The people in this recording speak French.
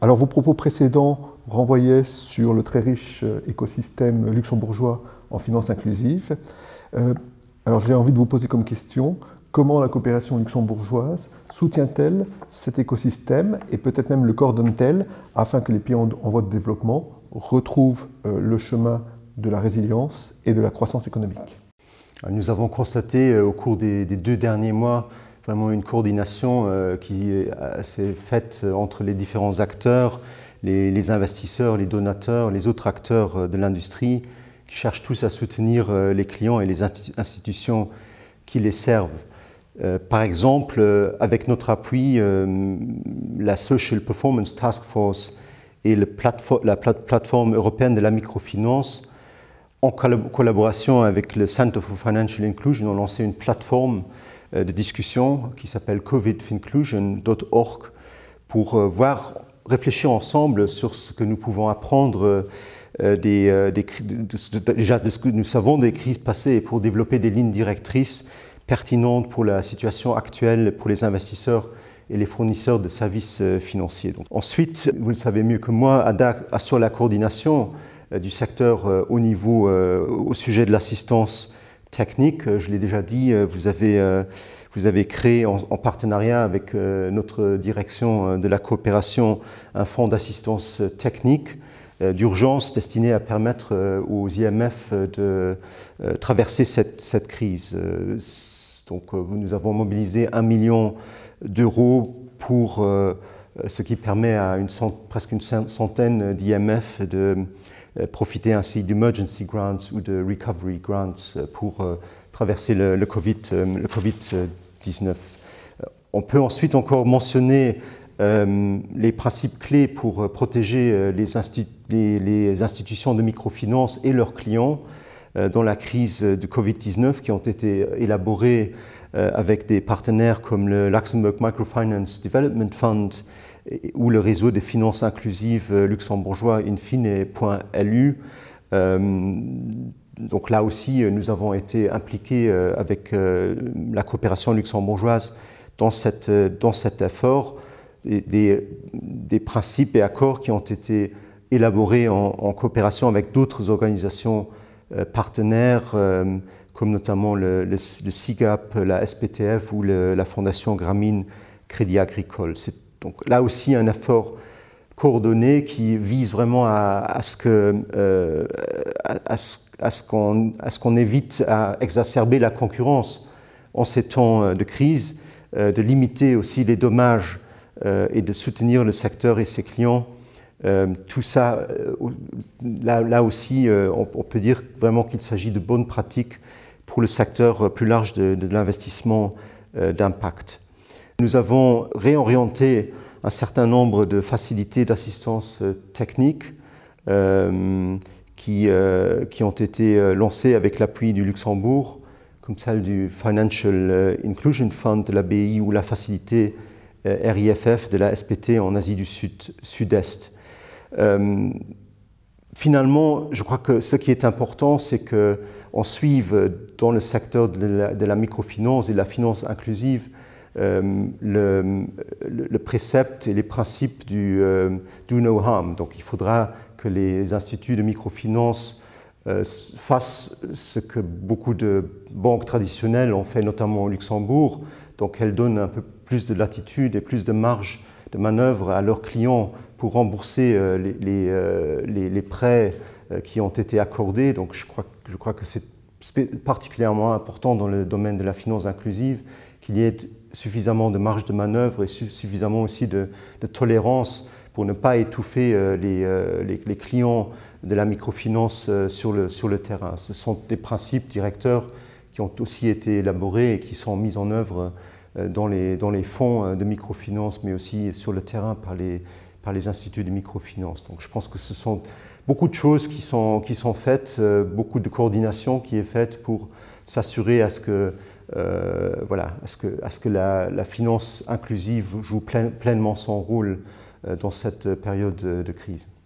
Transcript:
Alors vos propos précédents renvoyaient sur le très riche euh, écosystème luxembourgeois en finances inclusives. Euh, alors j'ai envie de vous poser comme question, comment la coopération luxembourgeoise soutient-elle cet écosystème et peut-être même le coordonne-t-elle afin que les pays en, voie de développement retrouvent euh, le chemin de la résilience et de la croissance économique Nous avons constaté au cours des deux derniers mois vraiment une coordination euh, qui s'est faite euh, entre les différents acteurs, les, les, investisseurs, les donateurs, les autres acteurs euh, de l'industrie, qui cherchent tous à soutenir les clients et les institutions qui les servent. Par exemple, avec notre appui, la Social Performance Task Force et la plateforme européenne de la microfinance, en collaboration avec le Center for Financial Inclusion, ont lancé une plateforme euh, de discussion qui s'appelle covidfinclusion.org pour euh, voir, réfléchir ensemble sur ce que nous pouvons apprendre euh, des, déjà de ce que nous savons des crises passées pour développer des lignes directrices pertinentes pour la situation actuelle, pour les investisseurs et les fournisseurs de services financiers. Donc, ensuite, vous le savez mieux que moi, ADA assure la coordination du secteur au niveau, au sujet de l'assistance technique. Euh, je l'ai déjà dit, euh, vous avez, euh, vous avez créé en, partenariat avec notre direction de la coopération un fonds d'assistance technique d'urgence destiné à permettre aux IMF de traverser cette, crise. Donc nous avons mobilisé un million d'euros pour ce qui permet à une, presque une centaine d'IMF de euh, profiter ainsi d'emergency grants ou de recovery grants euh, pour euh, traverser le, le Covid-19. On peut ensuite encore mentionner les principes clés pour protéger les institutions de microfinance et leurs clients. Euh, dans la crise du Covid-19 qui ont été euh, élaborées euh, avec des partenaires comme le Luxembourg Microfinance Development Fund ou le réseau des finances inclusives luxembourgeois infine.lu. Donc là aussi, nous avons été impliqués avec la coopération luxembourgeoise dans, cette, dans cet effort. Des, des, principes et accords qui ont été élaborés en coopération avec d'autres organisations euh, partenaires euh, comme notamment le, le, la SPTF ou la Fondation Gramine Crédit Agricole. C'est donc là aussi un effort coordonné qui vise vraiment à, à ce qu'on évite à exacerber la concurrence en ces temps euh, de crise, de limiter aussi les dommages et de soutenir le secteur et ses clients euh, tout ça, euh, là, aussi, euh, on, peut dire vraiment qu'il s'agit de bonnes pratiques pour le secteur plus large de, l'investissement d'impact. Nous avons réorienté un certain nombre de facilités d'assistance technique qui, ont été lancées avec l'appui du Luxembourg, comme celle du Financial Inclusion Fund de la BI ou la facilité RIFF de la SPT en Asie du Sud-Est. sud est euh, finalement, je crois que ce qui est important, c'est qu'on suive dans le secteur de la, microfinance et de la finance inclusive euh, le, précepte et les principes du euh, do no harm. Donc il faudra que les instituts de microfinance fassent ce que beaucoup de banques traditionnelles ont fait, notamment au Luxembourg. Donc elles donnent un peu plus de latitude et plus de marge de manœuvre à leurs clients pour rembourser euh, euh, les, prêts euh, qui ont été accordés. Donc je crois, que c'est particulièrement important dans le domaine de la finance inclusive qu'il y ait suffisamment de marge de manœuvre et suffisamment aussi de, tolérance pour ne pas étouffer les, clients de la microfinance sur le, sur le terrain. Ce sont des principes directeurs qui ont aussi été élaborés et qui sont mis en œuvre euh, dans les, dans les fonds euh, de microfinance, mais aussi sur le terrain par les, par les instituts de microfinance. Donc je pense que ce sont beaucoup de choses qui sont, qui sont faites, euh, beaucoup de coordination qui est faite pour s'assurer à ce que, voilà, à ce que, à ce que la, finance inclusive joue pleinement son rôle dans cette période de crise.